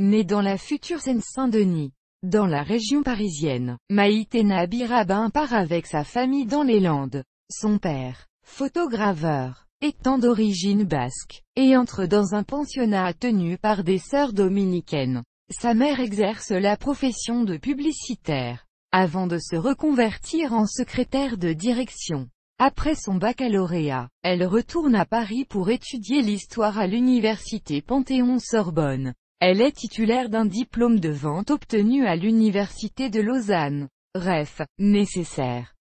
Née dans la future Seine-Saint-Denis, dans la région parisienne, Maïté Birabin part avec sa famille dans les Landes. Son père, photograveur, étant d'origine basque, et entre dans un pensionnat tenu par des sœurs dominicaines. Sa mère exerce la profession de publicitaire, avant de se reconvertir en secrétaire de direction. Après son baccalauréat, elle retourne à Paris pour étudier l'histoire à l'université Panthéon-Sorbonne. Elle est titulaire d'un diplôme de vente obtenu à l'Université de Lausanne. Ref. Nécessaire.